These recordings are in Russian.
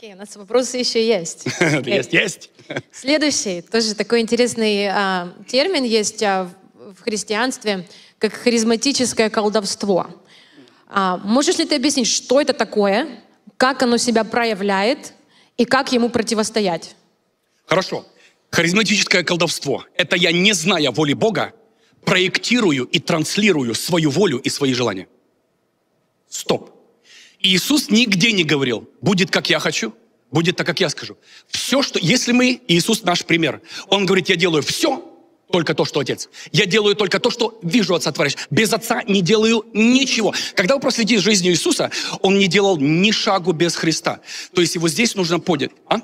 Окей, у нас вопросы еще есть. есть, есть. Следующий, тоже такой интересный а, термин есть а, в христианстве, как харизматическое колдовство. А, можешь ли ты объяснить, что это такое, как оно себя проявляет и как ему противостоять? Хорошо. Харизматическое колдовство – это я, не зная воли Бога, проектирую и транслирую свою волю и свои желания. Стоп. Иисус нигде не говорил, будет как я хочу, будет так, как я скажу. Все, что, если мы, Иисус наш пример, Он говорит, я делаю все, только то, что Отец. Я делаю только то, что вижу Отца Творящего. Без Отца не делаю ничего. Когда вы проследите жизнь Иисуса, Он не делал ни шагу без Христа. То есть его здесь нужно понять. А?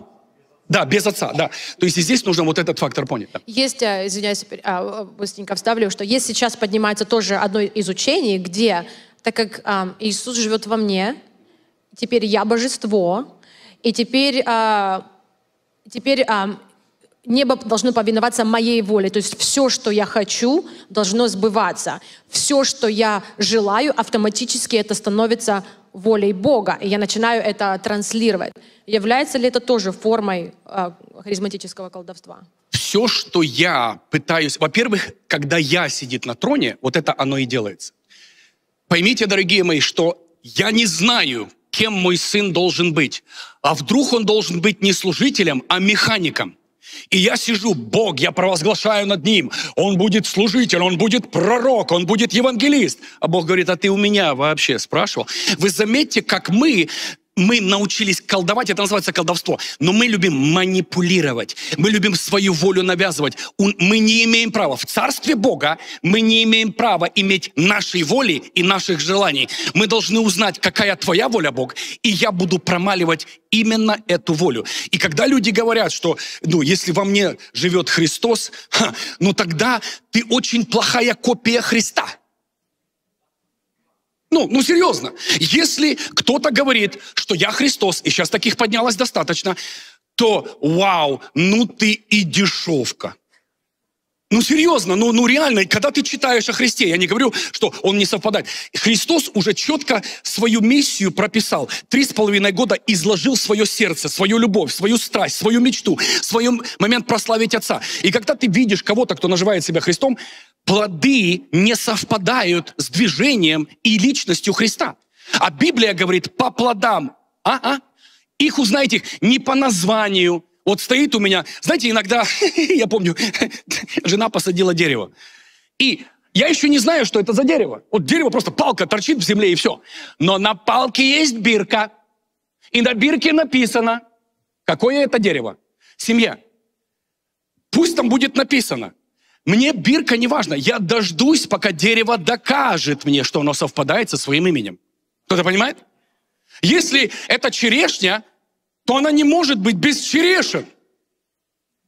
Да, без отца, да. То есть здесь нужно вот этот фактор понять. Да. Есть, э, извиняюсь, а, э, быстренько вставлю, что есть сейчас поднимается тоже одно из учений, где, так как а, Иисус живет во мне, теперь я божество, и теперь, а, теперь а, небо должно повиноваться моей воле. То есть все, что я хочу, должно сбываться. Все, что я желаю, автоматически это становится волей Бога. И я начинаю это транслировать. Является ли это тоже формой э, харизматического колдовства? Все, что я пытаюсь... Во-первых, когда я сидит на троне, вот это оно и делается. Поймите, дорогие мои, что я не знаю, кем мой сын должен быть. А вдруг он должен быть не служителем, а механиком. И я сижу, Бог, я провозглашаю над ним. Он будет служитель, он будет пророк, он будет евангелист. А Бог говорит, а ты у меня вообще спрашивал? Вы заметьте, как мы мы научились колдовать, это называется колдовство, но мы любим манипулировать, мы любим свою волю навязывать. Мы не имеем права. В Царстве Бога мы не имеем права иметь нашей воли и наших желаний. Мы должны узнать, какая твоя воля, Бог, и я буду промаливать именно эту волю. И когда люди говорят, что, ну, если во мне живет Христос, ха, ну тогда ты очень плохая копия Христа – ну, ну серьезно. Если кто-то говорит, что я Христос, и сейчас таких поднялось достаточно, то вау, ну ты и дешевка. Ну серьезно, ну, ну реально, когда ты читаешь о Христе, я не говорю, что он не совпадает. Христос уже четко свою миссию прописал. Три с половиной года изложил свое сердце, свою любовь, свою страсть, свою мечту, свой момент прославить Отца. И когда ты видишь кого-то, кто называет себя Христом, плоды не совпадают с движением и личностью Христа. А Библия говорит, по плодам, а, а? их узнаете не по названию. Вот стоит у меня, знаете, иногда, я помню, жена посадила дерево. И я еще не знаю, что это за дерево. Вот дерево просто палка торчит в земле и все. Но на палке есть бирка. И на бирке написано, какое это дерево. Семья, пусть там будет написано, мне бирка не важна. Я дождусь, пока дерево докажет мне, что оно совпадает со своим именем. Кто-то понимает? Если это черешня, то она не может быть без черешек.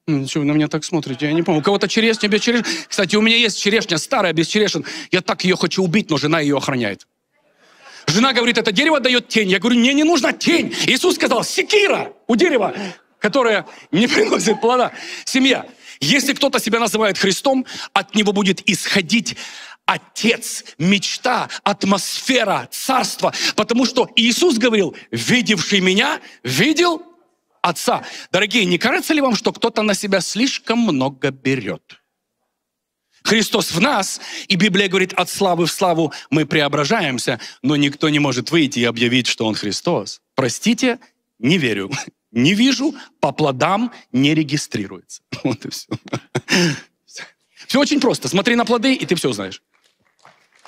Ну, что вы на меня так смотрите? Я не помню. У кого-то черешня без черешен. Кстати, у меня есть черешня старая, без черешен. Я так ее хочу убить, но жена ее охраняет. Жена говорит, это дерево дает тень. Я говорю, мне не нужна тень. Иисус сказал, секира у дерева, которое не приносит плода. Семья, если кто-то себя называет Христом, от него будет исходить Отец, мечта, атмосфера, царство. Потому что Иисус говорил, видевший меня, видел Отца. Дорогие, не кажется ли вам, что кто-то на себя слишком много берет? Христос в нас, и Библия говорит, от славы в славу мы преображаемся, но никто не может выйти и объявить, что Он Христос. Простите, не верю. Не вижу, по плодам не регистрируется. Вот и все. Все очень просто. Смотри на плоды, и ты все знаешь.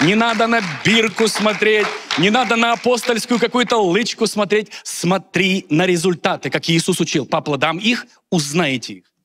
Не надо на бирку смотреть, не надо на апостольскую какую-то лычку смотреть. Смотри на результаты, как Иисус учил. По плодам их узнаете их.